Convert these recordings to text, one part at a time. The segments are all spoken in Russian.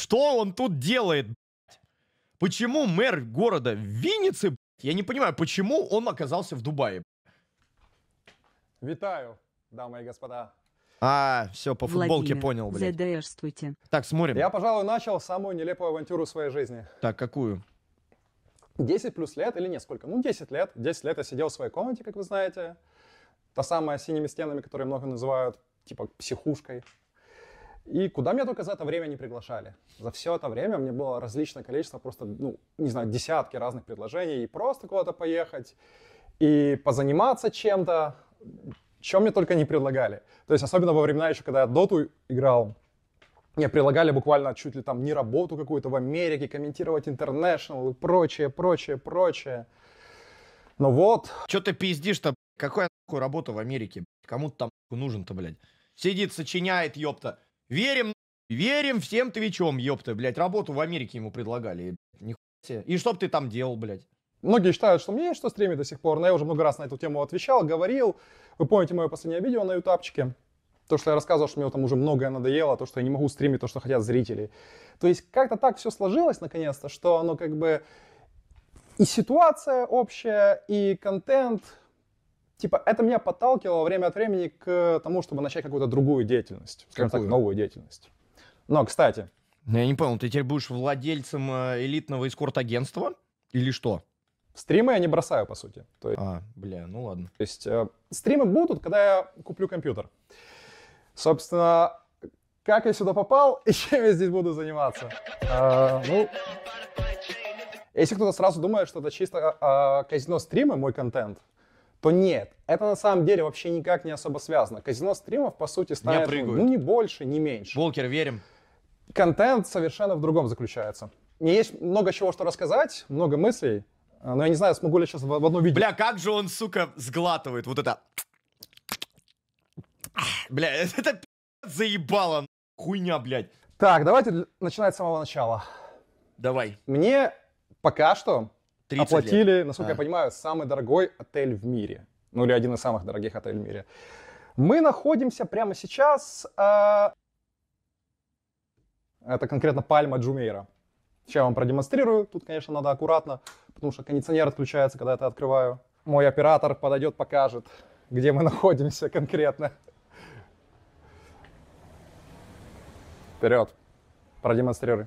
Что он тут делает, Почему мэр города Винницы, Я не понимаю, почему он оказался в Дубае, Витаю, дамы и господа. А, все, по футболке Владимир, понял, блядь. Задержствуйте. Так, смотрим. Я, пожалуй, начал самую нелепую авантюру своей жизни. Так, какую? 10 плюс лет или несколько? Ну, 10 лет. 10 лет я сидел в своей комнате, как вы знаете. Та самая с синими стенами, которые много называют, типа, психушкой. И куда меня только за это время не приглашали. За все это время мне было различное количество, просто, ну, не знаю, десятки разных предложений. И просто куда-то поехать, и позаниматься чем-то, чем мне только не предлагали. То есть особенно во времена еще, когда я доту играл, мне предлагали буквально чуть ли там не работу какую-то в Америке, комментировать интернешнл и прочее, прочее, прочее. Ну вот. Че ты пиздишь-то? Какая нахуй работа в Америке? Кому ты там нужен-то, блядь? Сидит, сочиняет, ёпта. Верим, верим всем твичом, ёпта, блядь. Работу в Америке ему предлагали. Нихуя И чтоб ты там делал, блядь. Многие считают, что мне есть что стримить до сих пор, но я уже много раз на эту тему отвечал, говорил. Вы помните мое последнее видео на ютапчике? То, что я рассказывал, что мне там уже многое надоело, то, что я не могу стримить то, что хотят зрители. То есть как-то так все сложилось наконец-то, что оно как бы и ситуация общая, и контент, типа, это меня подталкивало время от времени к тому, чтобы начать какую-то другую деятельность, скажем так, новую деятельность. Но, кстати... Ну, я не понял, ты теперь будешь владельцем э, элитного эскорт-агентства или что? Стримы я не бросаю, по сути. То есть, а, бля, ну ладно. То есть э, стримы будут, когда я куплю компьютер. Собственно, как я сюда попал и чем я здесь буду заниматься? А, ну, если кто-то сразу думает, что это чисто а, а казино-стримы, мой контент, то нет. Это на самом деле вообще никак не особо связано. Казино стримов, по сути, станет ну, не больше, не меньше. Волкер, верим. Контент совершенно в другом заключается. Мне есть много чего, что рассказать, много мыслей, а, но я не знаю, смогу ли сейчас в одно видео. Бля, как же он, сука, сглатывает вот это. Бля, это заебало. Хуйня, блядь. Так, давайте начинать с самого начала. Давай. Мне пока что оплатили, лет. насколько а. я понимаю, самый дорогой отель в мире. Ну, или один из самых дорогих отелей в мире. Мы находимся прямо сейчас... Э... Это конкретно пальма Джумейра. Сейчас я вам продемонстрирую. Тут, конечно, надо аккуратно, потому что кондиционер отключается, когда я это открываю. Мой оператор подойдет, покажет, где мы находимся конкретно. Вперед. Продемонстрируй.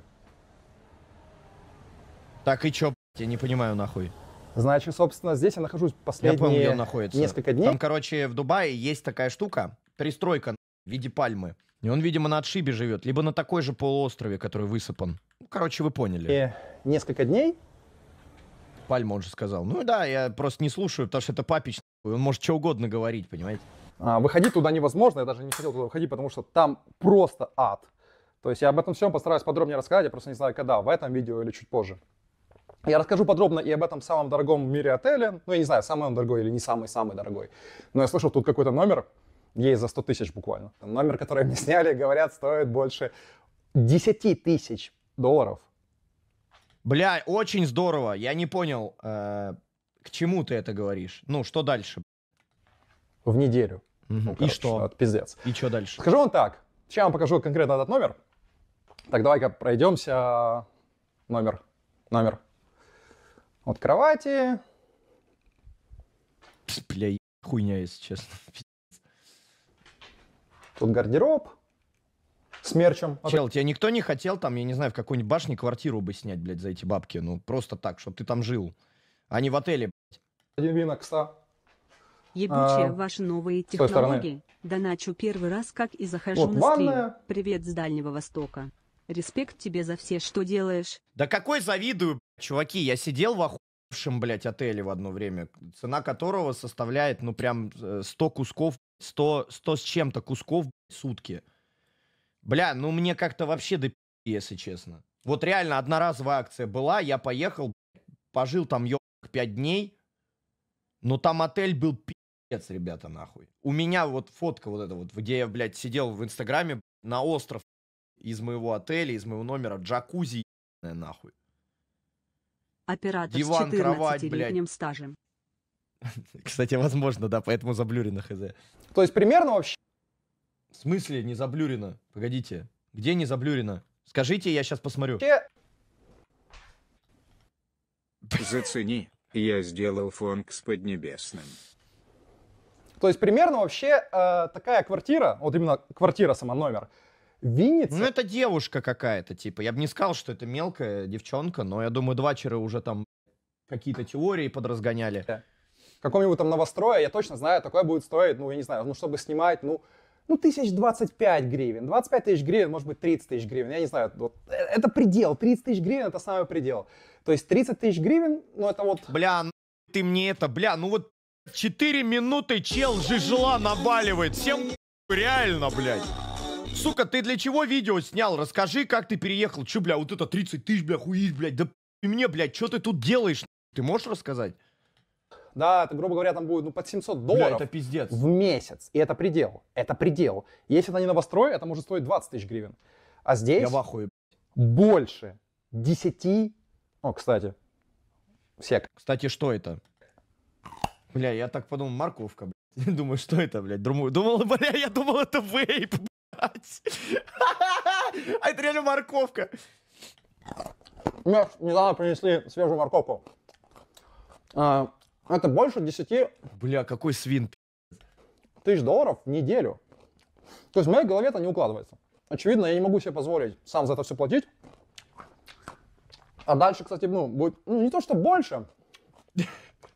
Так и чё, я не понимаю нахуй. Значит, собственно, здесь я нахожусь последние Я помню, находится. несколько дней. Там, короче, в Дубае есть такая штука, пристройка в виде пальмы. И он, видимо, на отшибе живет, либо на такой же полуострове, который высыпан. Ну, короче, вы поняли. И э, несколько дней. Пальма, он же сказал. Ну да, я просто не слушаю, потому что это папич. Он может что угодно говорить, понимаете? А, выходить туда невозможно, я даже не хотел туда выходить, потому что там просто ад. То есть я об этом всем постараюсь подробнее рассказать, я просто не знаю, когда, в этом видео или чуть позже. Я расскажу подробно и об этом самом дорогом в мире отеле. Ну, я не знаю, самый он дорогой или не самый-самый дорогой. Но я слышал, тут какой-то номер, есть за 100 тысяч буквально. номер, который мне сняли, говорят, стоит больше 10 тысяч долларов. Бля, очень здорово. Я не понял, э, к чему ты это говоришь? Ну, что дальше? В неделю. Угу. Ну, короче, И что? пиздец. И что дальше? Скажу вам так. Сейчас вам покажу конкретно этот номер. Так, давай-ка пройдемся. Номер. Номер от кровати. Бля, хуйня, если честно. Тут гардероб с мерчем. Чел, тебя никто не хотел там, я не знаю, в какой-нибудь башне квартиру бы снять, блядь, за эти бабки. Ну, просто так, чтобы ты там жил, а не в отеле, блядь. Один винок, Ебучая, а, ваши новые технологии. Да начу первый раз, как и захожу вот, на ванная. стрим. Привет с Дальнего Востока. Респект тебе за все, что делаешь. Да какой завидую, чуваки, я сидел в охуевшем, блядь, отеле в одно время, цена которого составляет, ну, прям 100 э, кусков, 100, 100 с чем-то кусков блядь, сутки. Бля, ну мне как-то вообще до пи***, если честно. Вот реально одноразовая акция была, я поехал, пожил там, ёб, 5 дней, но там отель был пи***ц, ребята, нахуй. У меня вот фотка вот эта вот, где я, блядь, сидел в Инстаграме на остров из моего отеля, из моего номера джакузи нахуй. Оператор Диван, с 14-летним стажем. Кстати, возможно, да, поэтому заблюрено хз. То есть примерно вообще... В смысле не заблюрено? Погодите, где не заблюрено? Скажите, я сейчас посмотрю. Зацени, я сделал фонг с Поднебесным. То есть примерно вообще э, такая квартира, вот именно квартира сама номер, Винница... Ну, это девушка какая-то, типа. Я бы не сказал, что это мелкая девчонка, но я думаю, два вчера уже там какие-то теории подразгоняли. Да. Какого-нибудь там новостроя, я точно знаю, такое будет стоить, ну, я не знаю, ну, чтобы снимать, ну, ну, тысяч двадцать пять гривен. 25 тысяч гривен, может быть, 30 тысяч гривен, я не знаю. Вот, э, это предел, 30 тысяч гривен — это самый предел. То есть 30 тысяч гривен, ну, это вот... Бля, ну, ты мне это, бля, ну вот 4 минуты чел жижела наваливает. Всем реально, блядь. Сука, ты для чего видео снял? Расскажи, как ты переехал. Че, бля, вот это 30 тысяч, бля, хуишь, блядь. Да и мне, блядь, что ты тут делаешь? Ты можешь рассказать? Да, это, грубо говоря, там будет ну, под 700 долларов Бля, это пиздец. в месяц. И это предел. Это предел. Если это не новострой, это может стоить 20 тысяч гривен. А здесь Я в ахуе. больше 10... О, кстати, сек. Кстати, что это? Бля, я так подумал, морковка, блядь. Думаю, что это, блядь? Думаю, думал, бля, я думал, это вейп, а это реально морковка. Мне недавно принесли свежую морковку. А, это больше 10... Бля, какой свин. Тысяч долларов в неделю. То есть в моей голове это не укладывается. Очевидно, я не могу себе позволить сам за это все платить. А дальше, кстати, ну, будет ну, не то, что больше.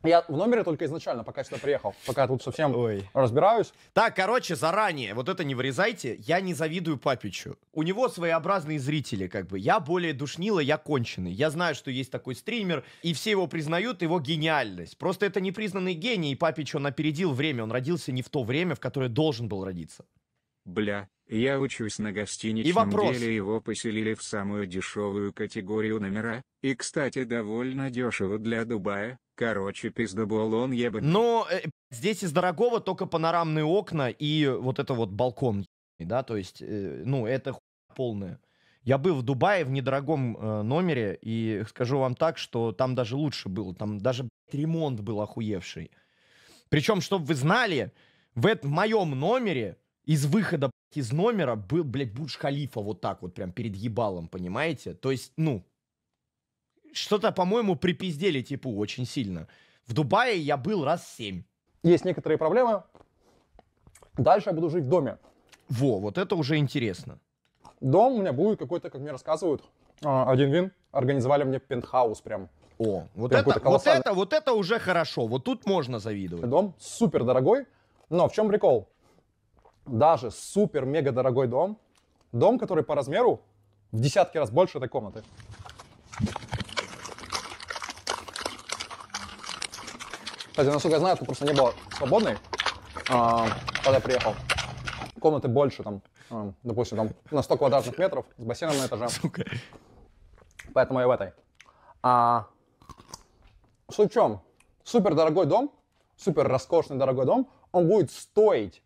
Я в номере только изначально, пока сюда приехал, пока я тут совсем Ой. разбираюсь. Так, короче, заранее, вот это не вырезайте, я не завидую Папичу. У него своеобразные зрители, как бы. Я более душнила, я конченый. Я знаю, что есть такой стример, и все его признают, его гениальность. Просто это непризнанный гений, и Папич, он опередил время, он родился не в то время, в которое должен был родиться. Бля, я учусь на гостиничном и деле, его поселили в самую дешевую категорию номера, и, кстати, довольно дешево для Дубая, Короче, пиздобол он ебать. Но э, здесь из дорогого только панорамные окна и вот это вот балкон. Да, то есть, э, ну, это хуйня полная. Я был в Дубае в недорогом э, номере, и скажу вам так, что там даже лучше было. Там даже, блядь, ремонт был охуевший. Причем, чтобы вы знали, в, этом, в моем номере из выхода блядь, из номера был, блядь, Бурдж Халифа вот так вот прям перед ебалом, понимаете? То есть, ну, что-то, по-моему, припиздели типу очень сильно. В Дубае я был раз семь. Есть некоторые проблемы. Дальше я буду жить в доме. Во, вот это уже интересно. Дом у меня будет какой-то, как мне рассказывают, а, один вин. Организовали мне пентхаус прям. О, вот прям это, вот это, вот это уже хорошо. Вот тут можно завидовать. Дом супер дорогой. Но в чем прикол? Даже супер-мега дорогой дом, дом, который по размеру в десятки раз больше этой комнаты. Хотя, насколько я знаю, тут просто не было свободной, а, когда приехал. Комнаты больше, там, а, допустим, там на 100 квадратных метров с бассейном на этаже. Сука. Поэтому я в этой. А, суть в чем? Супер дорогой дом, супер роскошный дорогой дом, он будет стоить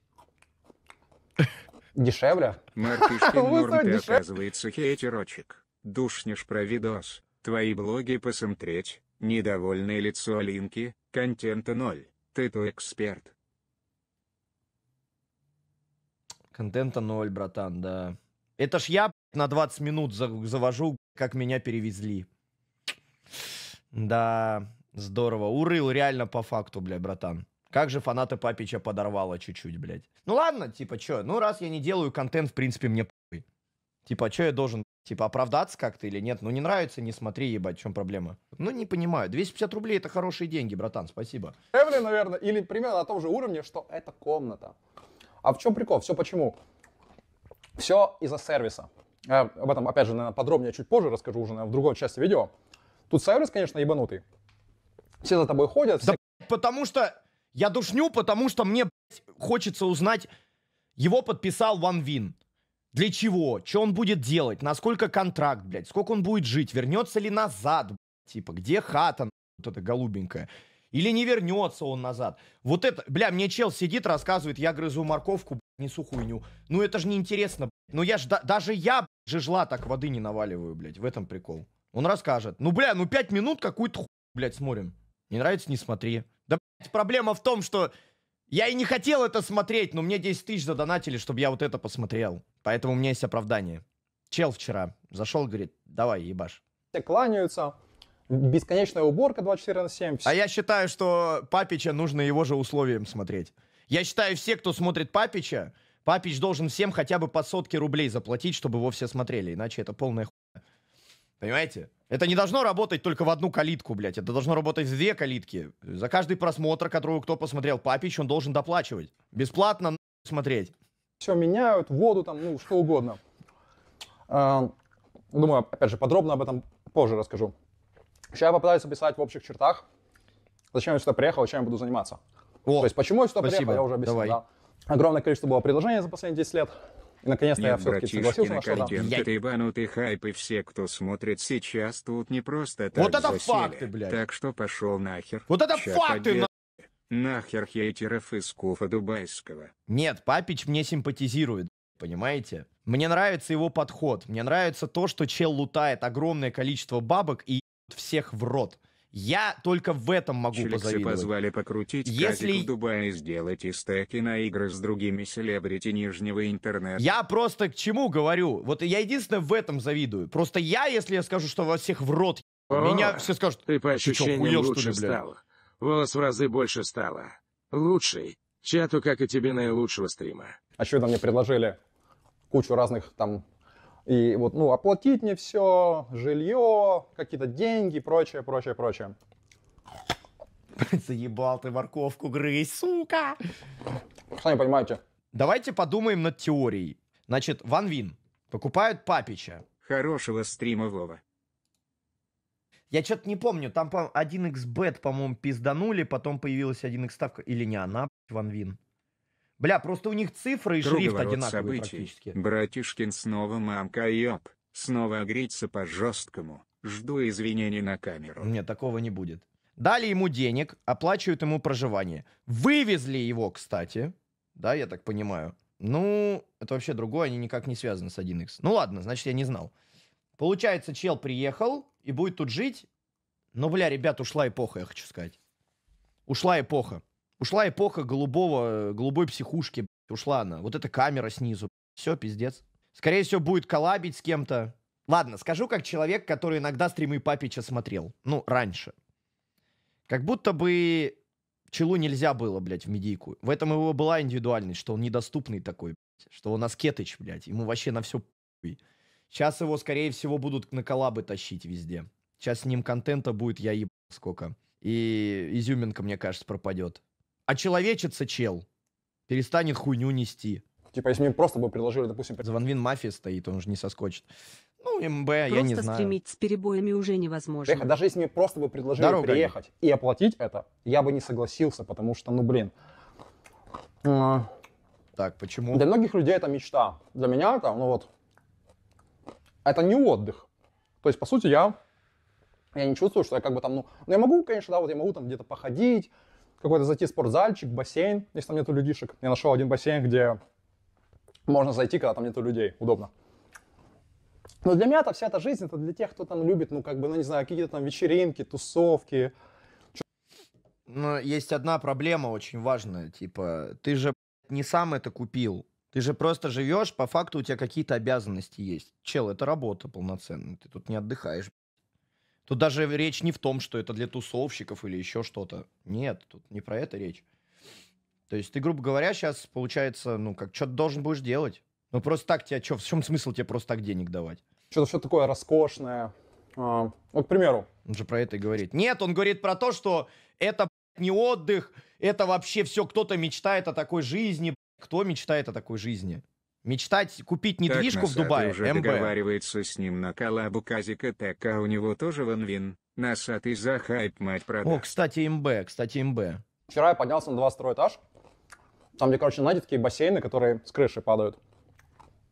дешевле. Мартышкин Нурм, ты оказывается хейтерочек. Душнешь про видос. Твои блоги посмотреть. Недовольное лицо Алинки, Контента ноль. Ты то эксперт. Контента ноль, братан, да. Это ж я на 20 минут завожу, как меня перевезли. Да, здорово. Урыл реально по факту, бля, братан. Как же фанаты Папича подорвало чуть-чуть, блядь. Ну ладно, типа, чё, ну раз я не делаю контент, в принципе, мне Типа, чё я должен Типа оправдаться как-то или нет? Ну не нравится, не смотри, ебать, в чем проблема? Ну не понимаю. 250 рублей это хорошие деньги, братан, спасибо. Эвли наверное, или примерно на том же уровне, что это комната. А в чем прикол? Все почему? Все из-за сервиса. Я об этом, опять же, наверное, подробнее чуть позже расскажу уже наверное, в другой части видео. Тут сервис, конечно, ебанутый. Все за тобой ходят. Да, блядь, потому что я душню, потому что мне блядь, хочется узнать, его подписал Ван Вин. Для чего? Что он будет делать? Насколько контракт, блядь? Сколько он будет жить? Вернется ли назад? Блядь? Типа, где хата, вот эта голубенькая? Или не вернется он назад? Вот это, бля, мне чел сидит, рассказывает, я грызу морковку, блядь, несу хуйню. Ну это же неинтересно, блядь. Ну я ж, да, даже я, блядь, жижла так воды не наваливаю, блядь, в этом прикол. Он расскажет. Ну, бля, ну пять минут какую-то хуйню, блядь, смотрим. Не нравится, не смотри. Да, блядь, проблема в том, что я и не хотел это смотреть, но мне 10 тысяч задонатили, чтобы я вот это посмотрел. Поэтому у меня есть оправдание. Чел вчера зашел, говорит, давай, ебаш. Все кланяются, бесконечная уборка 24 на 7. А я считаю, что Папича нужно его же условиям смотреть. Я считаю, все, кто смотрит Папича, Папич должен всем хотя бы по сотке рублей заплатить, чтобы его все смотрели, иначе это полная хуйня. Понимаете? Это не должно работать только в одну калитку, блядь. Это должно работать в две калитки. За каждый просмотр, которого кто посмотрел Папич, он должен доплачивать. Бесплатно смотреть все меняют, воду там, ну, что угодно. А, думаю, опять же, подробно об этом позже расскажу. Сейчас я попытаюсь описать в общих чертах, зачем я сюда приехал, чем я буду заниматься. О, То есть, почему я сюда спасибо. приехал, я уже объяснил. Да. Огромное количество было предложений за последние 10 лет. И наконец-то я все-таки согласился на что-то. Я... Ты ебанутый хайп, и все, кто смотрит сейчас, тут не просто так Вот это засели. факты, блядь. Так что пошел нахер. Вот это Сейчас факты, Нахер хейтеров из Куфа Дубайского. Нет, Папич мне симпатизирует, понимаете? Мне нравится его подход. Мне нравится то, что чел лутает огромное количество бабок и всех в рот. Я только в этом могу Челиксы позавидовать. позвали покрутить Если... в Дубае и сделать на игры с другими селебрити нижнего интернета. Я просто к чему говорю? Вот я единственное в этом завидую. Просто я, если я скажу, что вас всех в рот, О, меня все скажут, ты по ощущениям ты что, хуел, лучше что ли, блядь? стало. Волос в разы больше стало. Лучший. Чату, как и тебе, наилучшего стрима. А там мне предложили кучу разных там и вот, ну, оплатить мне все, жилье, какие-то деньги, прочее, прочее, прочее. Заебал ты морковку грызть, сука! Сами понимаете. Давайте подумаем над теорией. Значит, Ван Вин покупают Папича. Хорошего стрима, Вова. Я что-то не помню, там по 1xbet, по-моему, пизданули, потом появилась 1x ставка, или не она, Ван Бля, просто у них цифры и шрифт одинаковые событий. практически. Братишкин снова мамка ёб, снова огрится по-жесткому, жду извинений на камеру. Нет, такого не будет. Дали ему денег, оплачивают ему проживание. Вывезли его, кстати, да, я так понимаю. Ну, это вообще другое, они никак не связаны с 1x. Ну ладно, значит, я не знал. Получается, чел приехал, и будет тут жить. Но, бля, ребят, ушла эпоха, я хочу сказать. Ушла эпоха. Ушла эпоха голубого, э, голубой психушки. Ушла она. Вот эта камера снизу. Все, пиздец. Скорее всего, будет коллабить с кем-то. Ладно, скажу как человек, который иногда стримы Папича смотрел. Ну, раньше. Как будто бы Челу нельзя было, блядь, в медийку. В этом его была индивидуальность, что он недоступный такой, блядь, что он аскетыч, блядь. Ему вообще на все пуй. Сейчас его, скорее всего, будут на коллабы тащить везде. Сейчас с ним контента будет, я еб, сколько. И изюминка, мне кажется, пропадет. А человечица, чел, перестанет хуйню нести. Типа, если мне просто бы предложили, допустим... Звонвин мафия стоит, он же не соскочит. Ну, МБ, просто я не знаю. Просто стримить с перебоями уже невозможно. Эхо, даже если мне просто бы предложили Дорога приехать нет. и оплатить это, я бы не согласился, потому что, ну, блин... А. Так, почему? Для многих людей это мечта. Для меня это, ну вот, это не отдых. То есть, по сути, я, я не чувствую, что я как бы там, ну, ну я могу, конечно, да, вот я могу там где-то походить, какой-то зайти в спортзальчик, бассейн, если там нету людишек. Я нашел один бассейн, где можно зайти, когда там нету людей, удобно. Но для меня это вся эта жизнь, это для тех, кто там любит, ну, как бы, ну, не знаю, какие-то там вечеринки, тусовки. Но есть одна проблема очень важная, типа, ты же не сам это купил, ты же просто живешь, по факту у тебя какие-то обязанности есть. Чел, это работа полноценная, ты тут не отдыхаешь. Тут даже речь не в том, что это для тусовщиков или еще что-то. Нет, тут не про это речь. То есть ты, грубо говоря, сейчас, получается, ну, как что-то должен будешь делать. Ну, просто так тебе, что, в чем смысл тебе просто так денег давать? Что-то что такое роскошное. А, вот, к примеру. Он же про это и говорит. Нет, он говорит про то, что это не отдых, это вообще все, кто-то мечтает о такой жизни, кто мечтает о такой жизни? Мечтать купить недвижку в Дубае, уже МБ. договаривается с ним на коллабу Казика ТК, а у него тоже ван вин. Носатый за хайп, мать продаст. О, кстати, МБ, кстати, МБ. Вчера я поднялся на 22 этаж. Там, где, короче, знаете, такие бассейны, которые с крыши падают.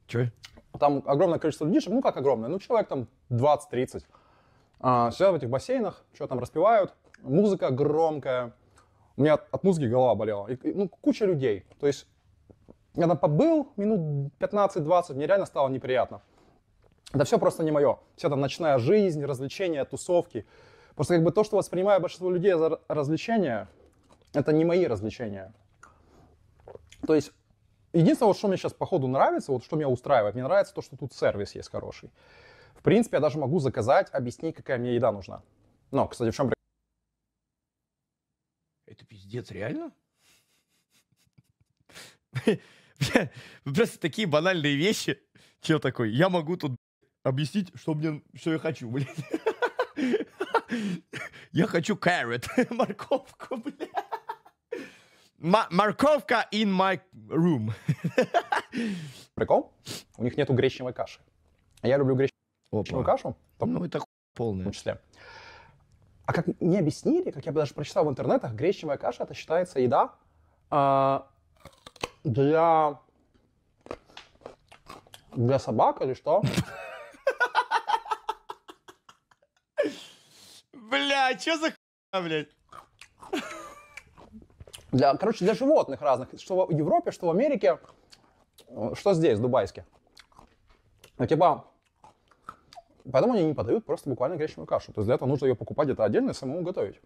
Че? Там огромное количество людей, ну как огромное, ну человек там 20-30. А, сидят в этих бассейнах, что там распевают, музыка громкая. У меня от музыки голова болела. И, ну, куча людей. То есть я там побыл минут 15-20, мне реально стало неприятно. Это все просто не мое. все там ночная жизнь, развлечения, тусовки. Просто как бы то, что воспринимаю большинство людей за развлечения, это не мои развлечения. То есть единственное, что мне сейчас походу нравится, вот что меня устраивает, мне нравится то, что тут сервис есть хороший. В принципе, я даже могу заказать, объяснить, какая мне еда нужна. Но, кстати, в чем... Это пиздец, реально? просто такие банальные вещи. Чел такой, я могу тут объяснить, что мне, что я хочу, блядь. Я хочу carrot, морковку, бля. морковка in my room. Прикол? У них нету гречневой каши. А я люблю гречневую кашу. Ну, это полное. В том числе. А как не объяснили, как я даже прочитал в интернетах, гречневая каша это считается еда, а, для... Для собак или что? Бля, что за хуйня, блядь? Для, короче, для животных разных. Что в Европе, что в Америке, что здесь, в Дубайске. Ну, типа, поэтому они не подают просто буквально гречневую кашу. То есть для этого нужно ее покупать где-то отдельно и самому готовить.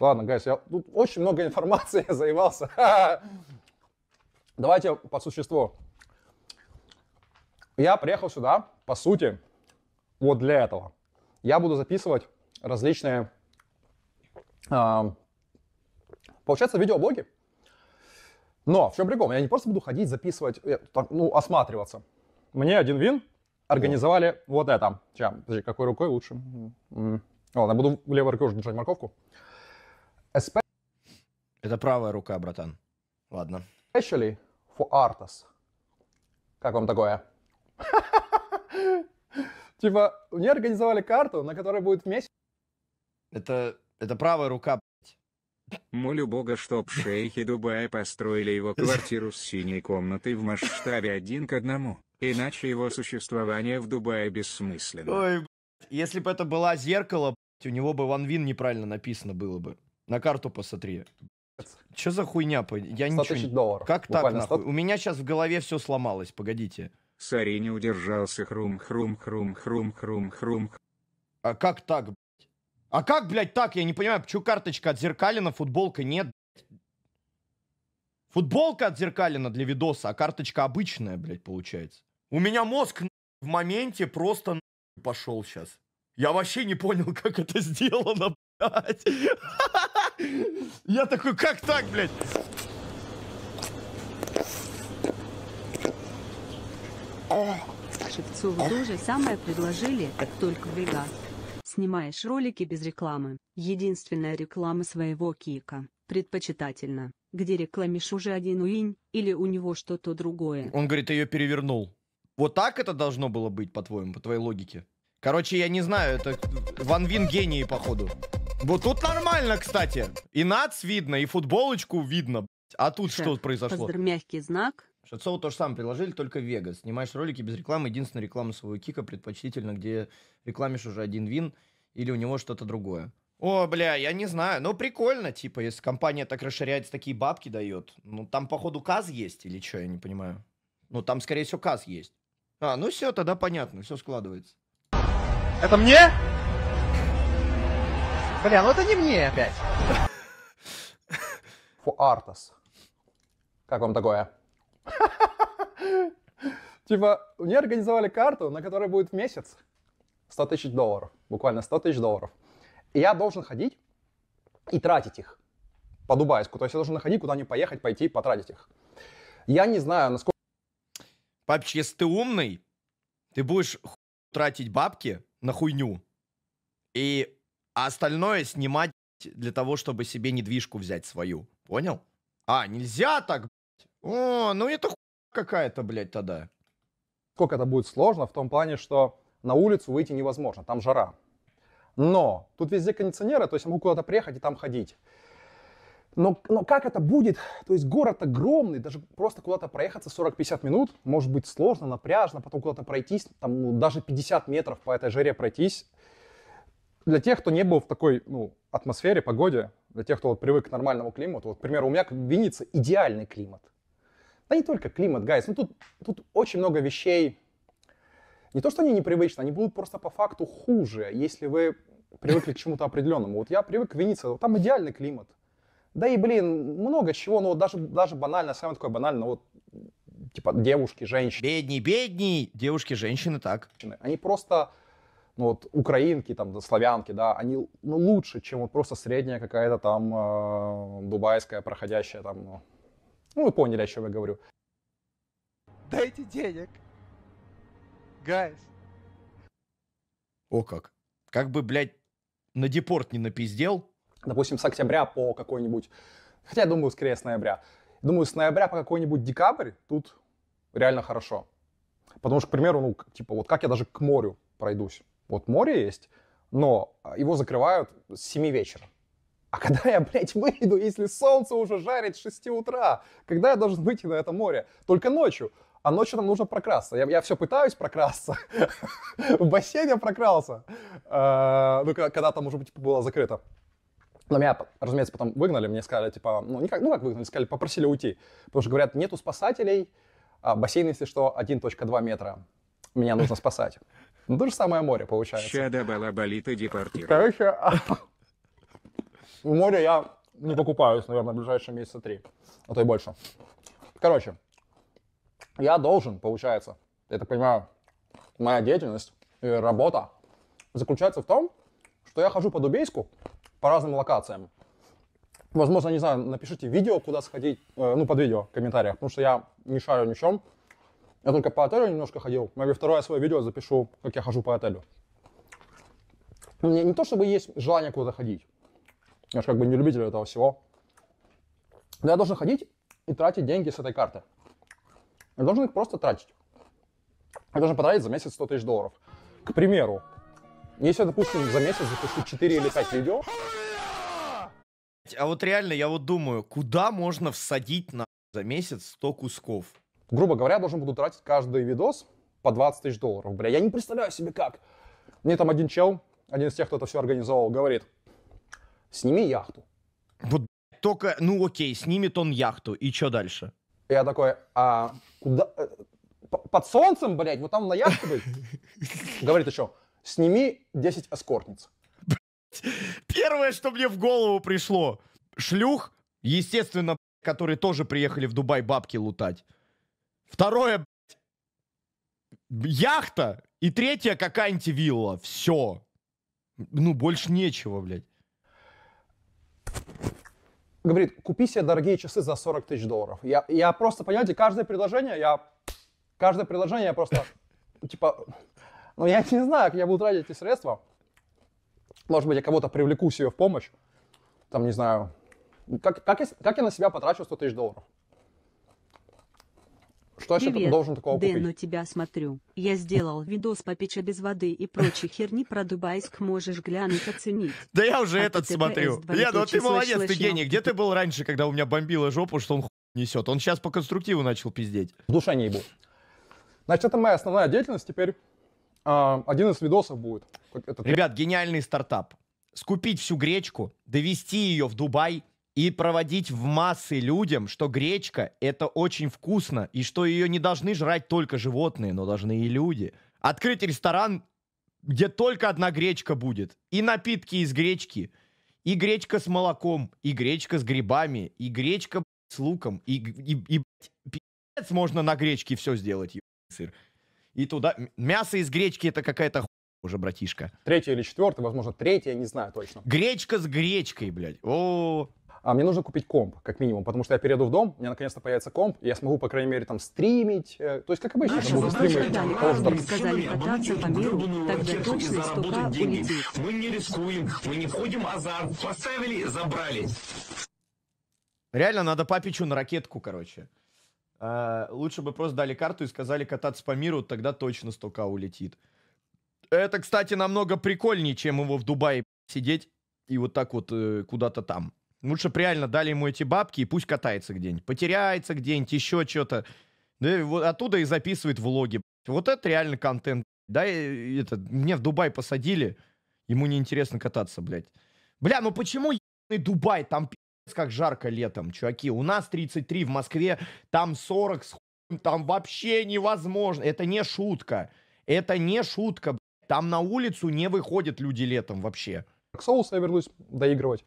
Ладно, гайс, я тут очень много информации заевался. Давайте по существу. Я приехал сюда, по сути, вот для этого. Я буду записывать различные, э, получается, видеоблоги. Но в чем прикол? Я не просто буду ходить, записывать, э, ну, осматриваться. Мне один вин организовали О. вот это. Сейчас, подожди, какой рукой лучше? М-м. Ладно, буду левой рукой уже держать морковку. SP... Это правая рука, братан. Ладно. Especially for artists. Как вам такое? Типа, мне организовали карту, на которой будет в месяц. Это, это правая рука, Молю бога, чтоб шейхи Дубая построили его квартиру с синей комнатой в масштабе один к одному. Иначе его существование в Дубае бессмысленно. Ой, блядь. Если бы это было зеркало, у него бы Ван Вин неправильно написано было бы. На карту посмотри. Что за хуйня? Я 100 тысяч ничего... долларов. Как так, нахуй? У меня сейчас в голове все сломалось, погодите. Сари не удержался, хрум-хрум-хрум-хрум-хрум-хрум. А как так, блядь? А как, блядь, так? Я не понимаю, почему карточка от Зеркалина, футболка нет, блядь. Футболка от Зеркалина для видоса, а карточка обычная, блядь, получается. У меня мозг в моменте просто пошел сейчас. Я вообще не понял, как это сделано, блядь. Я такой, как так, блядь? Шевцову тоже самое предложили, так только в Вегас. Снимаешь ролики без рекламы. Единственная реклама своего кика, предпочитательно, где рекламишь уже один уинь, или у него что-то другое. Он говорит, ты ее перевернул. Вот так это должно было быть, по-твоему, по твоей логике? Короче, я не знаю, это Ван Вин гений, походу. Вот тут нормально, кстати. И нац видно, и футболочку видно. А тут Шеф, что произошло? Поздор, мягкий знак. Шацову то же самое приложили, только Вегас. Снимаешь ролики без рекламы, единственная реклама своего кика, предпочтительно, где рекламишь уже один вин или у него что-то другое. О, бля, я не знаю. Ну, прикольно, типа, если компания так расширяется, такие бабки дает. Ну, там, походу, каз есть или что, я не понимаю. Ну, там, скорее всего, каз есть. А, ну все, тогда понятно, все складывается. Это мне? Бля, ну это не мне опять. Фуартас. Как вам такое? Типа, мне организовали карту, на которой будет в месяц 100 тысяч долларов. Буквально 100 тысяч долларов. И я должен ходить и тратить их по Дубайску. То есть я должен находить, куда нибудь поехать, пойти и потратить их. Я не знаю, насколько... Папич, если ты умный, ты будешь тратить бабки на хуйню. И а остальное снимать для того, чтобы себе недвижку взять свою. Понял? А, нельзя так, блядь. О, ну это хуй какая-то, блядь, тогда. Сколько это будет сложно в том плане, что на улицу выйти невозможно, там жара. Но тут везде кондиционеры, то есть я могу куда-то приехать и там ходить. Но, но как это будет? То есть город огромный, даже просто куда-то проехаться 40-50 минут может быть сложно, напряжно, потом куда-то пройтись, там ну, даже 50 метров по этой жаре пройтись – для тех, кто не был в такой ну, атмосфере, погоде, для тех, кто вот привык к нормальному климату, вот, к примеру, у меня в Виннице идеальный климат. Да не только климат, гайс, ну тут, тут очень много вещей. Не то, что они непривычны, они будут просто по факту хуже, если вы привыкли к чему-то определенному. Вот я привык к Виннице, вот там идеальный климат. Да и, блин, много чего, но вот даже, даже банально, самое такое банально, вот типа девушки, женщины. Бедней, бедней, девушки, женщины, так. Они просто ну вот украинки, там, славянки, да, они ну, лучше, чем вот просто средняя какая-то там э, дубайская проходящая там, ну, ну, вы поняли, о чем я говорю. Дайте денег, guys. О как. Как бы, блядь, на депорт не напиздел. Допустим, с октября по какой-нибудь, хотя я думаю, скорее с ноября. Думаю, с ноября по какой-нибудь декабрь тут реально хорошо. Потому что, к примеру, ну, типа, вот как я даже к морю пройдусь вот море есть, но его закрывают с 7 вечера. А когда я, блядь, выйду, если солнце уже жарит с 6 утра? Когда я должен выйти на это море? Только ночью. А ночью нам нужно прокрасться. Я, я все пытаюсь прокрасться. В бассейн я прокрасся. А, ну, когда там уже, типа, было закрыто. Но меня, разумеется, потом выгнали, мне сказали, типа, ну, никак, ну как выгнали, сказали, попросили уйти. Потому что, говорят, нету спасателей, а бассейн, если что, 1.2 метра, меня нужно спасать. Ну, то же самое море, получается. Щада балаболит и депортирует. Короче, море я не покупаюсь, наверное, в ближайшие месяца три, а то и больше. Короче, я должен, получается, я так понимаю, моя деятельность и работа заключается в том, что я хожу по Дубейску, по разным локациям. Возможно, не знаю, напишите видео, куда сходить, э, ну, под видео, в комментариях, потому что я не шарю ни в чем. Я только по отелю немножко ходил. Наверное, второе свое видео запишу, как я хожу по отелю. Мне ну, не то чтобы есть желание куда-то ходить. Я же как бы не любитель этого всего. Но я должен ходить и тратить деньги с этой карты. Я должен их просто тратить. Я должен потратить за месяц 100 тысяч долларов. К примеру, если, допустим, за месяц запишу 4 или 5 видео... А вот реально, я вот думаю, куда можно всадить на за месяц 100 кусков? грубо говоря, я должен буду тратить каждый видос по 20 тысяч долларов. Бля, я не представляю себе как. Мне там один чел, один из тех, кто это все организовал, говорит, сними яхту. Вот только, ну окей, снимет он яхту, и что дальше? Я такой, а куда? Э, под солнцем, блядь, вот там на яхте, блядь? Говорит еще, сними 10 эскортниц. Первое, что мне в голову пришло, шлюх, естественно, которые тоже приехали в Дубай бабки лутать. Второе, яхта. И третье какая-нибудь вилла. Все. Ну, больше нечего, блядь. Говорит, купи себе дорогие часы за 40 тысяч долларов. Я, я просто, понимаете, каждое предложение, я... Каждое предложение я просто, типа... Ну, я не знаю, как я буду тратить эти средства. Может быть, я кого-то привлеку себе в помощь. Там, не знаю. Как, как, я, как я на себя потрачу 100 тысяч долларов? Что Привет. я должен такого Дэн, купить? Дэн, тебя смотрю. Я сделал видос по печи без воды и прочей херни про Дубайск. Можешь глянуть, оценить. Да я уже а этот смотрю. Я, ну ты молодец, ты гений. Где ты был раньше, когда у меня бомбила жопу, что он несет? Он сейчас по конструктиву начал пиздеть. В душа не ебу. Значит, это моя основная деятельность теперь. А, один из видосов будет. Ребят, гениальный стартап. Скупить всю гречку, довести ее в Дубай, и проводить в массы людям, что гречка – это очень вкусно, и что ее не должны жрать только животные, но должны и люди. Открыть ресторан, где только одна гречка будет, и напитки из гречки, и гречка с молоком, и гречка с грибами, и гречка с луком, и, и, и пи***ц можно на гречке все сделать, еб... сыр. И туда... Мясо из гречки – это какая-то уже, братишка. Третья или четвертая, возможно, третья, не знаю точно. Гречка с гречкой, блядь. О, -о, -о а мне нужно купить комп, как минимум, потому что я перееду в дом, у меня наконец-то появится комп, и я смогу, по крайней мере, там стримить, э, то есть, как обычно, Наша буду стримы того же сказали кататься по миру, тогда точно стука деньги. Мы не рискуем, мы не входим азарт, поставили, забрали. Реально, надо папичу на ракетку, короче. А, лучше бы просто дали карту и сказали кататься по миру, тогда точно 100к улетит. Это, кстати, намного прикольнее, чем его в Дубае сидеть и вот так вот э, куда-то там. Лучше бы реально дали ему эти бабки и пусть катается где-нибудь. Потеряется где-нибудь, еще что-то. Да, вот оттуда и записывает влоги. Вот это реально контент. Да, это, мне в Дубай посадили, ему неинтересно кататься, блядь. Бля, ну почему ебаный Дубай? Там пи***ц как жарко летом, чуваки. У нас 33 в Москве, там 40 с хуем, там вообще невозможно. Это не шутка. Это не шутка, блядь. Там на улицу не выходят люди летом вообще. К соусу я вернусь доигрывать.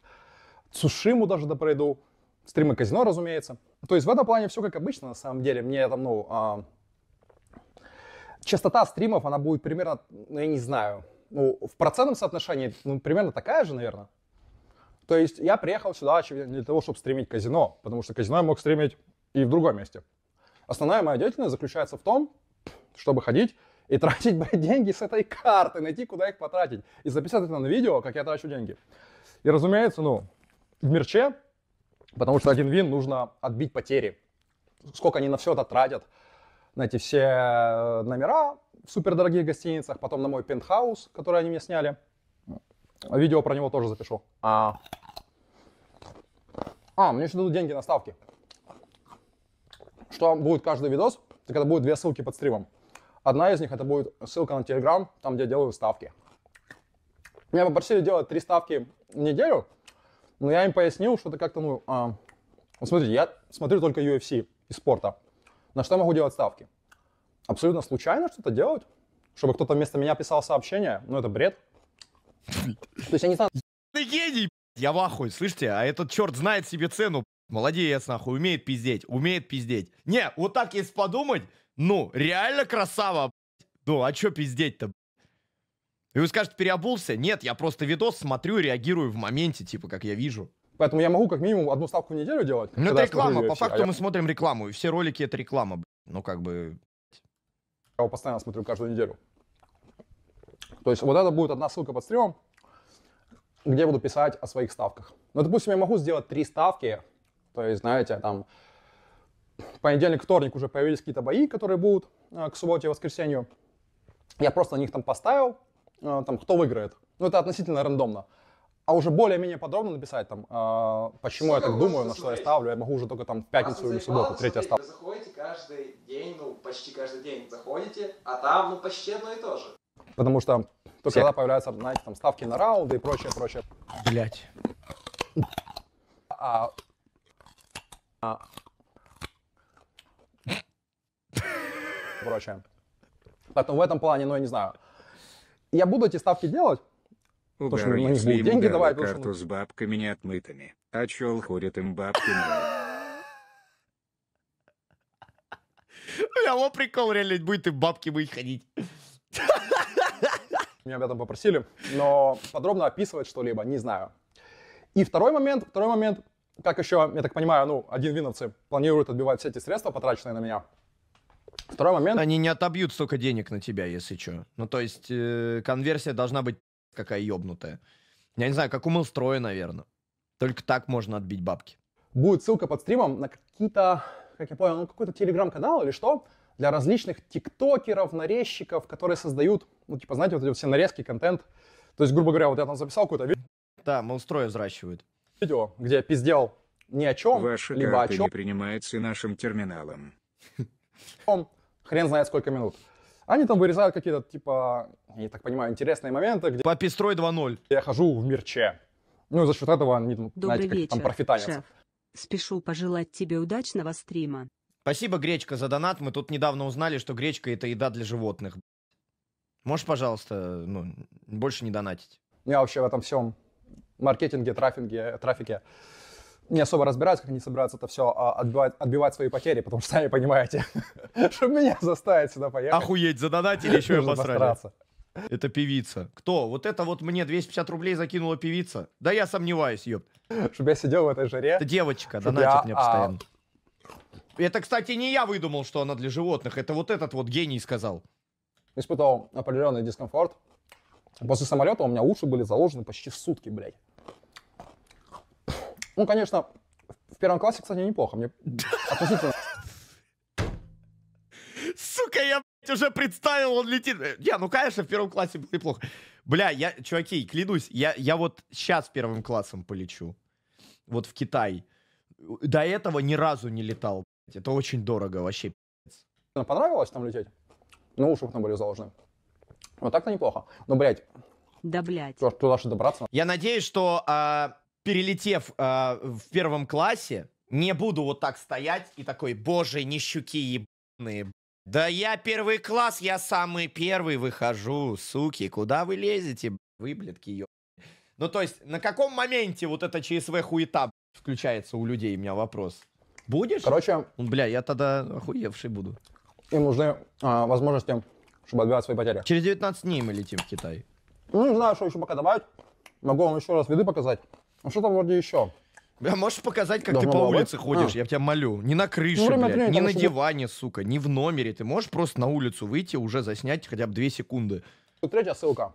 Сушиму даже допройду, стримы казино, разумеется. То есть в этом плане все как обычно, на самом деле. Мне там, ну, а, частота стримов, она будет примерно, ну, я не знаю, ну, в процентном соотношении, ну, примерно такая же, наверное. То есть я приехал сюда очевидно, для того, чтобы стримить казино, потому что казино я мог стримить и в другом месте. Основная моя деятельность заключается в том, чтобы ходить и тратить, блядь, деньги с этой карты, найти, куда их потратить, и записать это на видео, как я трачу деньги. И, разумеется, ну, в мерче, потому что один вин нужно отбить потери. Сколько они на все это тратят, на эти все э, номера в супердорогих гостиницах, потом на мой пентхаус, который они мне сняли. Видео про него тоже запишу. А, а мне еще дадут деньги на ставки. Что будет каждый видос, так это будет две ссылки под стримом. Одна из них это будет ссылка на Telegram, там, где я делаю ставки. Меня попросили делать три ставки в неделю, но ну, я им пояснил, что это как-то, ну, а, смотрите, я смотрю только UFC и спорта. На что я могу делать ставки? Абсолютно случайно что-то делать? Чтобы кто-то вместо меня писал сообщение? Ну, это бред. То есть я не знаю... гений, я в ахуе, слышите? А этот черт знает себе цену. Молодец, нахуй, умеет пиздеть, умеет пиздеть. Не, вот так если подумать, ну, реально красава, ну, а чё пиздеть-то, и вы скажете, переобулся? Нет, я просто видос смотрю, реагирую в моменте, типа, как я вижу. Поэтому я могу как минимум одну ставку в неделю делать. Ну это реклама, по а факту а мы я... смотрим рекламу, и все ролики это реклама, ну как бы... Я его постоянно смотрю каждую неделю. То есть вот это будет одна ссылка под стримом, где я буду писать о своих ставках. Ну, допустим, я могу сделать три ставки, то есть, знаете, там, понедельник, вторник уже появились какие-то бои, которые будут а, к субботе и воскресенью. Я просто на них там поставил, Э, там, кто выиграет. Ну, это относительно рандомно. А уже более-менее подробно написать, там, э, почему Сколько я так думаю, на что я ставлю, я могу уже только там в пятницу а или субботу, третья ставка. Вы заходите каждый день, ну, почти каждый день заходите, а там, ну, почти одно и то же. Потому что только Всех. когда появляются, знаете, там, ставки на раунды и прочее, прочее. Блять. А... А... прочее. Поэтому в этом плане, ну, я не знаю я буду эти ставки делать. Ну, потому что если ну, ему деньги давай, карту потому, что... с бабками не отмытыми, а чел ходит им бабки я вот прикол, реально, будет и бабки мыть ходить. Меня об этом попросили, но подробно описывать что-либо не знаю. И второй момент, второй момент, как еще, я так понимаю, ну, один виновцы планирует отбивать все эти средства, потраченные на меня. Второй момент. Они не отобьют столько денег на тебя, если что. Ну, то есть, э, конверсия должна быть какая ёбнутая. Я не знаю, как у строя, наверное. Только так можно отбить бабки. Будет ссылка под стримом на какие-то, как я понял, ну, какой-то телеграм-канал или что, для различных тиктокеров, нарезчиков, которые создают, ну, типа, знаете, вот эти все нарезки, контент. То есть, грубо говоря, вот я там записал какое-то видео. Да, молстроя взращивают. Видео, где я пиздел ни о чем, Ваша либо о чем. не принимается нашим терминалом. Он хрен знает сколько минут. Они там вырезают какие-то, типа, я так понимаю, интересные моменты, где Папистрой 2.0. я хожу в мирче. Ну, за счет этого они, там, ну, Добрый знаете, как вечер, там профитанец. шеф. Спешу пожелать тебе удачного стрима. Спасибо, Гречка, за донат. Мы тут недавно узнали, что гречка это еда для животных. Можешь, пожалуйста, ну, больше не донатить? Я вообще в этом всем маркетинге, трафинге, трафике не особо разбираются, как они собираются это все а, отбивать, отбивать свои потери, потому что, сами понимаете, чтобы меня заставить сюда поехать. Охуеть, задонатили еще и посрали. Это певица. Кто? Вот это вот мне 250 рублей закинула певица? Да я сомневаюсь, ёб. Чтобы я сидел в этой жаре. Это девочка, донатит мне а, постоянно. Это, кстати, не я выдумал, что она для животных. Это вот этот вот гений сказал. Испытал определенный дискомфорт. После самолета у меня уши были заложены почти сутки, блядь. Ну, конечно, в первом классе, кстати, неплохо. Мне относительно... Сука, я, блядь, уже представил, он летит. Не, ну, конечно, в первом классе было неплохо. Бля, я, чуваки, клянусь, я, я вот сейчас первым классом полечу. Вот в Китай. До этого ни разу не летал. Блядь. Это очень дорого вообще. Блядь. Понравилось там лететь? Ну, уши там были заложены. Вот так-то неплохо. Но, блядь... Да, блядь. Туда же добраться. Я надеюсь, что... А перелетев э, в первом классе, не буду вот так стоять и такой, боже, не щуки ебаные. Да я первый класс, я самый первый выхожу, суки, куда вы лезете, выблядки, ё... Ну, то есть, на каком моменте вот эта ЧСВ хуета включается у людей, у меня вопрос. Будешь? Короче... Бля, я тогда охуевший буду. Им нужны а, возможности, чтобы отбивать свои потери. Через 19 дней мы летим в Китай. Ну, не знаю, что еще пока добавить. Могу вам еще раз виды показать. А что там вроде еще? Бля, можешь показать, как Должна ты ну, по улице быть? ходишь? А. Я тебя молю. Не на крыше, ну, блядь, не на что- диване, сука, не в номере. Ты можешь просто на улицу выйти, уже заснять хотя бы две секунды. Тут третья ссылка.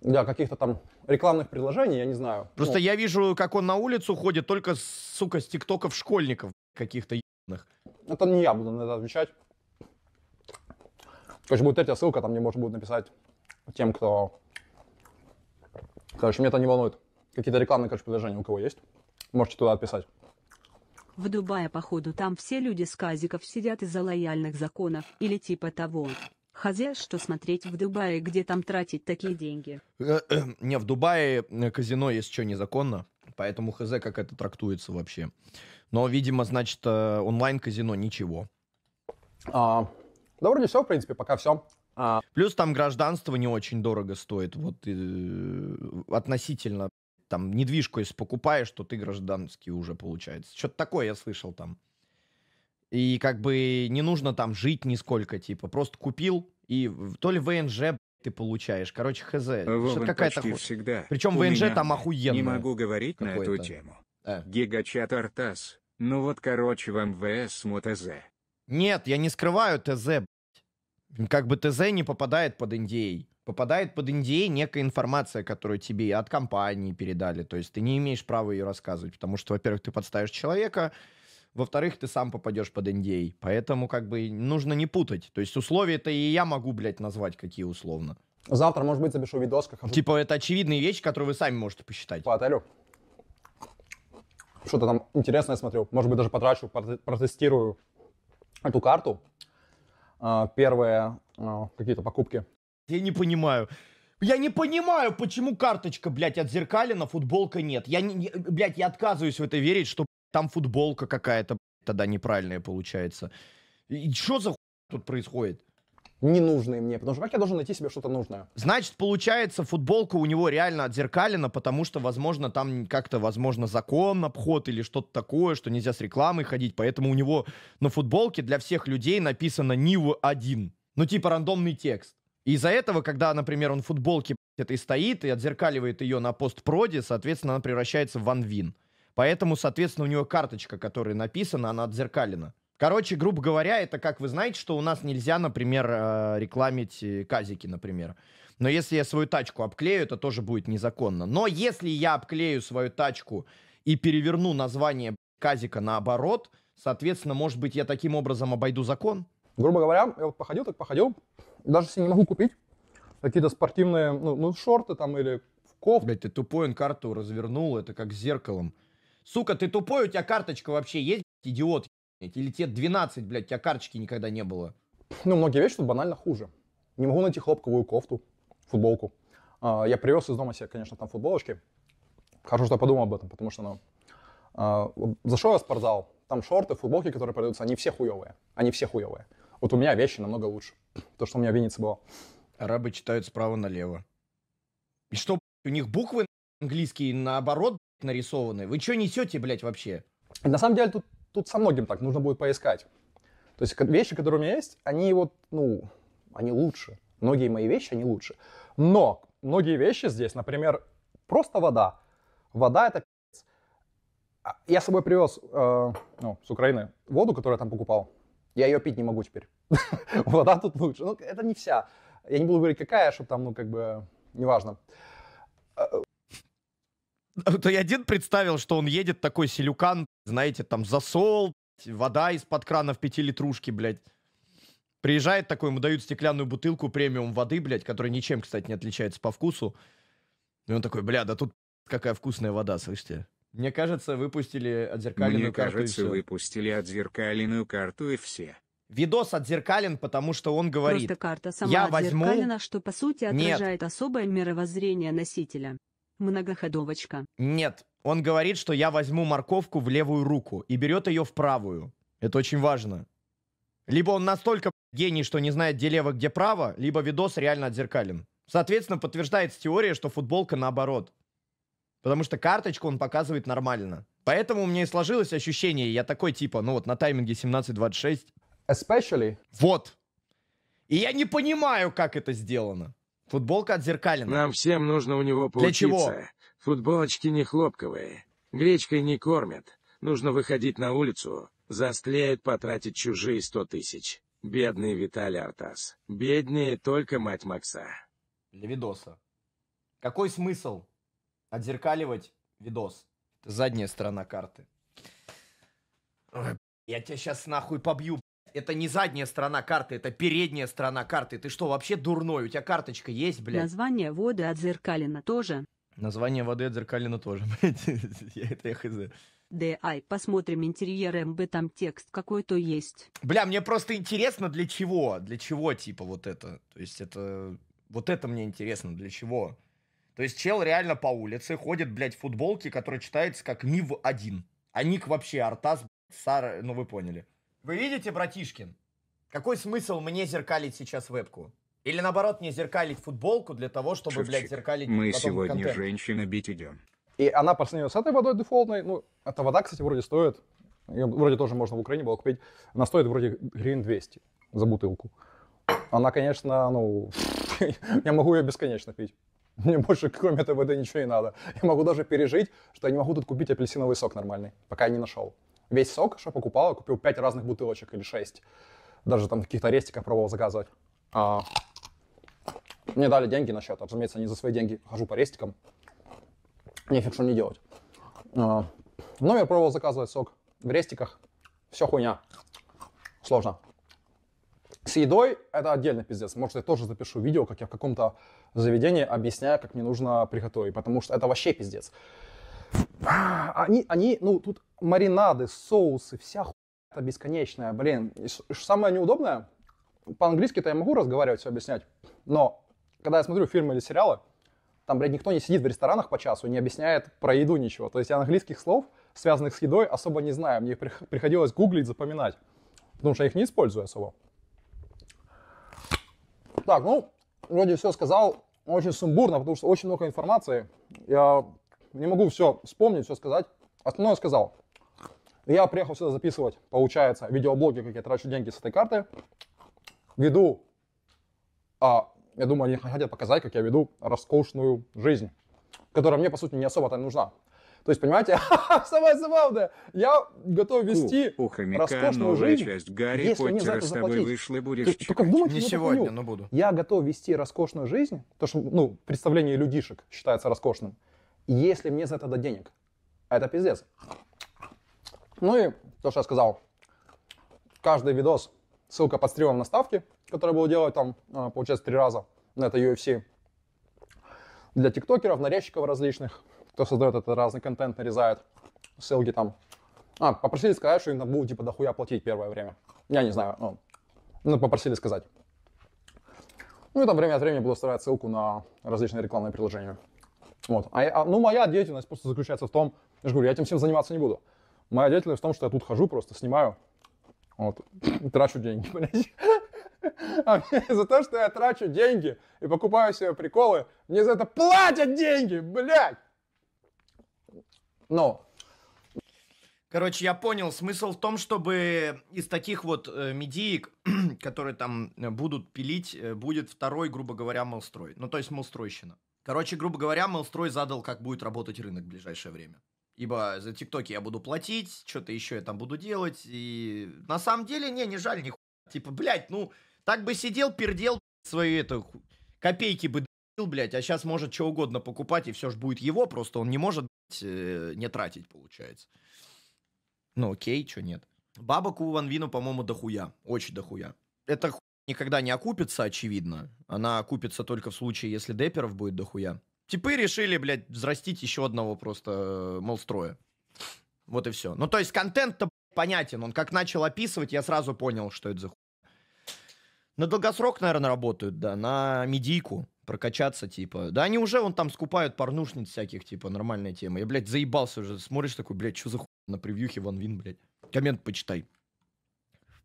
Для каких-то там рекламных предложений, я не знаю. Просто ну. я вижу, как он на улицу ходит только, сука, с тиктоков школьников каких-то ебаных. это не я буду на это отвечать. Короче, будет третья ссылка, там мне можно будет написать тем, кто... Короче, меня это не волнует какие-то рекламные, короче, предложения у кого есть, можете туда отписать. В Дубае, походу, там все люди с казиков сидят из-за лояльных законов или типа того. Хозяй, что смотреть в Дубае, где там тратить такие деньги? Не, в Дубае э, казино, есть что, незаконно. Поэтому хз, как это трактуется вообще. Но, видимо, значит, э, онлайн-казино ничего. А, да вроде все, в принципе, пока все. А... Плюс там гражданство не очень дорого стоит, вот и, э, относительно там недвижку, если покупаешь, то ты гражданский уже получается. Что-то такое я слышал там. И как бы не нужно там жить нисколько, типа, просто купил, и то ли ВНЖ ты получаешь. Короче, хз. Э, Что-то какая-то ху... всегда. Причем У ВНЖ там охуенно. Не могу говорить на эту тему. Э. Гигачат Артас. Ну вот, короче, в МВС МУТЗ. Нет, я не скрываю ТЗ, Как бы ТЗ не попадает под NDA попадает под индей некая информация, которую тебе от компании передали. То есть ты не имеешь права ее рассказывать, потому что, во-первых, ты подставишь человека, во-вторых, ты сам попадешь под индей, Поэтому как бы нужно не путать. То есть условия-то и я могу, блядь, назвать какие условно. Завтра, может быть, запишу видос, как Типа это очевидные вещи, которые вы сами можете посчитать. По отелю. Что-то там интересное смотрю. Может быть, даже потрачу, протестирую эту карту. А, Первые а, какие-то покупки я не понимаю. Я не понимаю, почему карточка, блядь, от футболка нет. Я, не, блядь, я отказываюсь в это верить, что там футболка какая-то тогда неправильная получается. И что за хуй тут происходит? ненужные мне, потому что как я должен найти себе что-то нужное? Значит, получается, футболка у него реально отзеркалена, потому что, возможно, там как-то, возможно, закон обход или что-то такое, что нельзя с рекламой ходить, поэтому у него на футболке для всех людей написано «Нива-1». Ну, типа рандомный текст из-за этого, когда, например, он в футболке это и стоит, и отзеркаливает ее на постпроде, соответственно, она превращается в ванвин. Поэтому, соответственно, у нее карточка, которая написана, она отзеркалена. Короче, грубо говоря, это как вы знаете, что у нас нельзя, например, э, рекламить э, казики, например. Но если я свою тачку обклею, это тоже будет незаконно. Но если я обклею свою тачку и переверну название казика наоборот, соответственно, может быть, я таким образом обойду закон? Грубо говоря, я вот походил, так походил, даже если не могу купить какие-то спортивные, ну, ну шорты там или кофты. Блять, ты тупой, он карту развернул, это как зеркалом. Сука, ты тупой, у тебя карточка вообще есть, блядь, идиот? Блядь? Или тебе 12, блядь, у тебя карточки никогда не было? Ну, многие вещи тут банально хуже. Не могу найти хлопковую кофту, футболку. А, я привез из дома себе, конечно, там футболочки. Хорошо, что я подумал об этом, потому что, ну... А, зашел я в спортзал, там шорты, футболки, которые продаются, они все хуевые. Они все хуевые. Вот у меня вещи намного лучше то, что у меня в Виннице было. Арабы читают справа налево. И что, у них буквы английские наоборот нарисованы? Вы что несете, блядь, вообще? На самом деле тут, тут со многим так, нужно будет поискать. То есть вещи, которые у меня есть, они вот, ну, они лучше. Многие мои вещи, они лучше. Но многие вещи здесь, например, просто вода. Вода это а, Я с собой привез э, ну, с Украины воду, которую я там покупал. Я ее пить не могу теперь. Вода тут лучше. Ну, это не вся. Я не буду говорить, какая, чтобы там, ну, как бы, неважно. А, то я один представил, что он едет такой селюкан, знаете, там засол, вода из-под крана в пятилитрушке, блядь. Приезжает такой, ему дают стеклянную бутылку премиум воды, блядь, которая ничем, кстати, не отличается по вкусу. И он такой, бля, да тут какая вкусная вода, слышите? Мне кажется, выпустили отзеркаленную Мне карту кажется, и все. выпустили отзеркаленную карту и все. Видос отзеркален, потому что он говорит, Просто карта сама я возьму... что по сути отражает Нет. особое мировоззрение носителя. Многоходовочка. Нет, он говорит, что я возьму морковку в левую руку и берет ее в правую. Это очень важно. Либо он настолько гений, что не знает, где лево, где право, либо видос реально отзеркален. Соответственно, подтверждается теория, что футболка наоборот. Потому что карточку он показывает нормально. Поэтому у меня и сложилось ощущение, я такой типа, ну вот на тайминге 17.26 Especially. Вот. И я не понимаю, как это сделано. Футболка от Нам всем нужно у него получиться. Для чего? Футболочки не хлопковые. Гречкой не кормят. Нужно выходить на улицу. Застлеют потратить чужие сто тысяч. Бедный Виталий Артас. Беднее только мать Макса. Для видоса. Какой смысл отзеркаливать видос? Это задняя сторона карты. я тебя сейчас нахуй побью, это не задняя сторона карты, это передняя сторона карты. Ты что, вообще дурной? У тебя карточка есть, блядь? Название воды от отзеркалено тоже. Название воды от отзеркалено тоже. Я это я хз. Дай, посмотрим интерьер МБ, эм там текст какой-то есть. Бля, мне просто интересно, для чего? Для чего, типа, вот это? То есть это... Вот это мне интересно, для чего? То есть чел реально по улице ходит, блядь, в футболке, которая читается как МИВ-1. А ник вообще Артас, Сара, ну вы поняли. Вы видите, братишкин, какой смысл мне зеркалить сейчас вебку? Или наоборот, не зеркалить футболку для того, чтобы, Шевчик, блядь, зеркалить Мы сегодня контент. женщина бить идем. И она по сравнению с этой водой дефолтной, ну, эта вода, кстати, вроде стоит, ее вроде тоже можно в Украине было купить, она стоит вроде гривен 200 за бутылку. Она, конечно, ну, я могу ее бесконечно пить. Мне больше кроме этой воды ничего не надо. Я могу даже пережить, что я не могу тут купить апельсиновый сок нормальный, пока я не нашел весь сок, что покупал, купил 5 разных бутылочек или 6. Даже там каких-то рестиков пробовал заказывать. А, мне дали деньги на счет, разумеется, не за свои деньги. Хожу по рестикам, нефиг что не делать. А, в номер пробовал заказывать сок в рестиках. Все хуйня. Сложно. С едой это отдельный пиздец. Может, я тоже запишу видео, как я в каком-то заведении объясняю, как мне нужно приготовить, потому что это вообще пиздец. Они, они, ну, тут маринады, соусы, вся хуйня бесконечная, блин. самое неудобное, по-английски-то я могу разговаривать, все объяснять, но когда я смотрю фильмы или сериалы, там, блядь, никто не сидит в ресторанах по часу и не объясняет про еду ничего. То есть я английских слов, связанных с едой, особо не знаю. Мне приходилось гуглить, запоминать, потому что я их не использую особо. Так, ну, вроде все сказал, очень сумбурно, потому что очень много информации. Я не могу все вспомнить, все сказать. Основное сказал. Я приехал сюда записывать, получается, видеоблоги, как я трачу деньги с этой карты. Веду, а, я думаю, они хотят показать, как я веду роскошную жизнь, которая мне, по сути, не особо-то нужна. То есть, понимаете, самое забавное, я готов вести у, у хомяка роскошную новая жизнь, часть Гарри если Поттера мне за это с тобой вышла, будешь ты, только думать, Не сегодня, но буду. Я готов вести роскошную жизнь, то, что, ну, представление людишек считается роскошным если мне за это дадут денег. Это пиздец. Ну и то, что я сказал, каждый видос, ссылка под стримом на ставки, который буду делать там, а, получается, три раза на это UFC. Для тиктокеров, нарезчиков различных, кто создает этот разный контент, нарезает ссылки там. А, попросили сказать, что им надо будет типа дохуя платить первое время. Я не знаю, ну, ну попросили сказать. Ну и там время от времени буду ставить ссылку на различные рекламные приложения. Вот. А, я, а, ну, моя деятельность просто заключается в том, я же говорю, я этим всем заниматься не буду. Моя деятельность в том, что я тут хожу, просто снимаю, вот, и трачу деньги, понимаете? А мне за то, что я трачу деньги и покупаю себе приколы, мне за это платят деньги, блядь! Но, Короче, я понял, смысл в том, чтобы из таких вот э, медиек, которые там э, будут пилить, э, будет второй, грубо говоря, молстрой. Ну, то есть молстройщина. Короче, грубо говоря, Мелстрой задал, как будет работать рынок в ближайшее время. Ибо за ТикТоки я буду платить, что-то еще я там буду делать. И на самом деле, не, не жаль, ни хуй. Типа, блядь, ну, так бы сидел, пердел свои это, копейки бы дал, блядь, а сейчас может что угодно покупать, и все же будет его, просто он не может, блядь, э, не тратить, получается. Ну, окей, что нет. Бабок у Ван Вина, по-моему, дохуя. Очень дохуя. Это никогда не окупится, очевидно. Она окупится только в случае, если деперов будет дохуя. Типы решили, блядь, взрастить еще одного просто э, молстроя. Вот и все. Ну, то есть контент-то понятен. Он как начал описывать, я сразу понял, что это за хуй. На долгосрок, наверное, работают, да. На медийку прокачаться, типа. Да они уже вон там скупают порнушниц всяких, типа, нормальная тема. Я, блядь, заебался уже. Смотришь такой, блядь, что за хуй на превьюхе Ван Вин, блядь. Коммент почитай.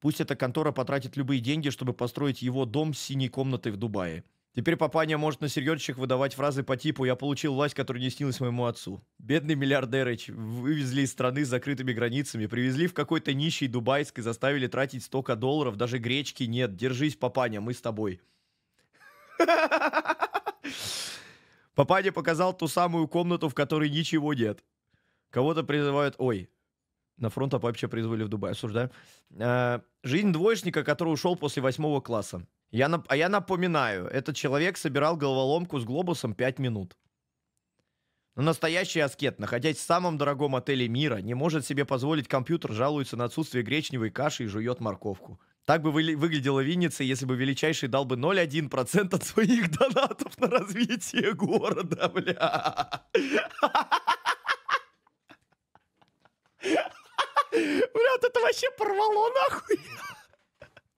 Пусть эта контора потратит любые деньги, чтобы построить его дом с синей комнатой в Дубае. Теперь папаня может на серьезчик выдавать фразы по типу «Я получил власть, которая не снилась моему отцу». Бедный миллиардерыч вывезли из страны с закрытыми границами, привезли в какой-то нищий дубайск и заставили тратить столько долларов, даже гречки нет. Держись, папаня, мы с тобой. Папаня показал ту самую комнату, в которой ничего нет. Кого-то призывают, ой, на фронт а вообще призвали в Дубай, осуждаю. Э, жизнь двоечника, который ушел после восьмого класса. Я, нап- а я напоминаю, этот человек собирал головоломку с глобусом 5 минут. Но ну, настоящий аскет, находясь в самом дорогом отеле мира, не может себе позволить компьютер, жалуется на отсутствие гречневой каши и жует морковку. Так бы вы, выглядела Винница, если бы величайший дал бы 0,1% от своих донатов на развитие города, бля. Блядь, это вообще порвало нахуй.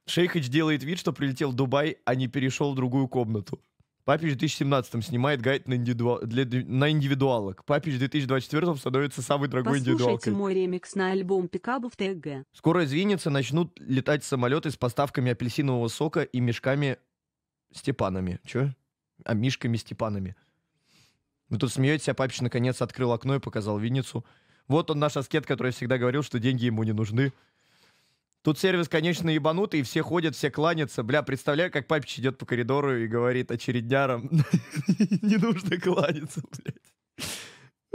Шейхич делает вид, что прилетел в Дубай, а не перешел в другую комнату. Папич в 2017 снимает гайд на, индивиду... для... на индивидуалок. Папич в 2024 становится самой дорогой Послушайте мой ремикс на альбом пикабов ТГ. Скоро из Винницы начнут летать самолеты с поставками апельсинового сока и мешками Степанами. Че? А мишками Степанами. Вы тут смеетесь, а папич наконец открыл окно и показал Винницу. Вот он наш аскет, который всегда говорил, что деньги ему не нужны. Тут сервис, конечно, ебанутый, и все ходят, все кланятся. Бля, представляю, как папич идет по коридору и говорит очередняром, не нужно кланяться, блядь.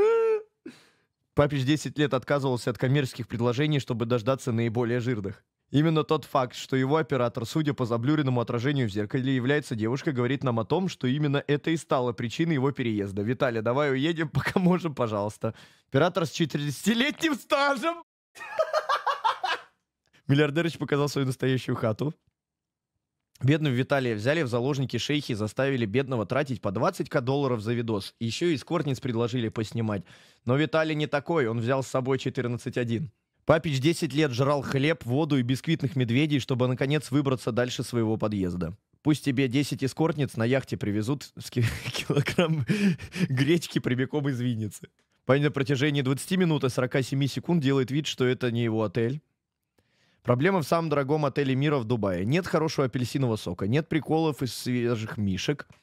Папич 10 лет отказывался от коммерческих предложений, чтобы дождаться наиболее жирных. Именно тот факт, что его оператор, судя по заблюренному отражению в зеркале, является девушкой, говорит нам о том, что именно это и стало причиной его переезда. Виталий, давай уедем, пока можем, пожалуйста. Оператор с 40-летним стажем! Миллиардерыч показал свою настоящую хату. Бедного Виталия взяли в заложники шейхи и заставили бедного тратить по 20к долларов за видос. Еще и скортниц предложили поснимать. Но Виталий не такой, он взял с собой 14.1. Папич 10 лет жрал хлеб, воду и бисквитных медведей, чтобы, наконец, выбраться дальше своего подъезда. Пусть тебе 10 эскортниц на яхте привезут с килограмм гречки прямиком из Винницы. Парень на протяжении 20 минут и 47 секунд делает вид, что это не его отель. Проблема в самом дорогом отеле мира в Дубае. Нет хорошего апельсинового сока, нет приколов из свежих мишек –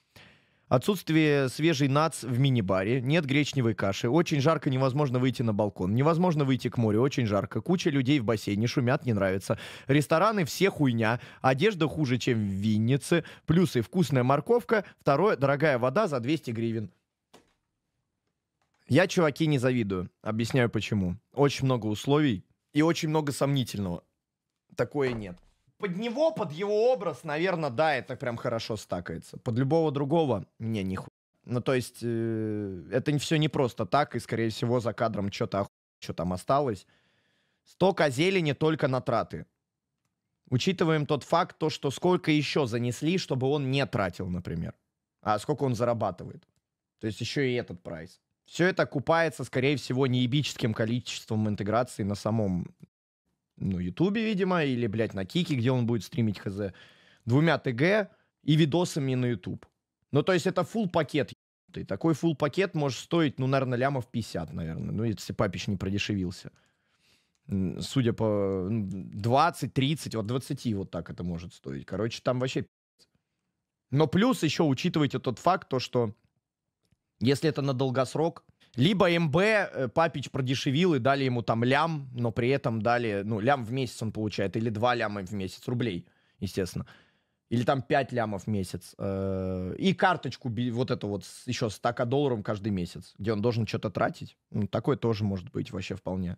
Отсутствие свежей нац в мини-баре, нет гречневой каши, очень жарко, невозможно выйти на балкон, невозможно выйти к морю, очень жарко, куча людей в бассейне, шумят, не нравится. Рестораны все хуйня, одежда хуже, чем в Виннице, плюсы вкусная морковка, второе, дорогая вода за 200 гривен. Я, чуваки, не завидую, объясняю почему. Очень много условий и очень много сомнительного. Такое нет под него, под его образ, наверное, да, это прям хорошо стакается. Под любого другого, не, нихуя. Ну, то есть, э, это все не просто так, и, скорее всего, за кадром что-то оху... что там осталось. Столько зелени только на траты. Учитываем тот факт, то, что сколько еще занесли, чтобы он не тратил, например. А сколько он зарабатывает. То есть еще и этот прайс. Все это купается, скорее всего, неебическим количеством интеграции на самом ну, Ютубе, видимо, или, блядь, на Кике, где он будет стримить хз, двумя ТГ и видосами на Ютуб. Ну, то есть это full пакет и Такой full пакет может стоить, ну, наверное, лямов 50, наверное. Ну, если Папич не продешевился. Судя по 20-30, вот 20 вот так это может стоить. Короче, там вообще Но плюс еще учитывайте тот факт, то, что если это на долгосрок, либо МБ, э, Папич продешевил и дали ему там лям, но при этом дали, ну, лям в месяц он получает, или два ляма в месяц, рублей, естественно. Или там 5 лямов в месяц. Э, и карточку вот эту вот еще 100 долларов каждый месяц, где он должен что-то тратить. Ну, такое тоже может быть вообще вполне.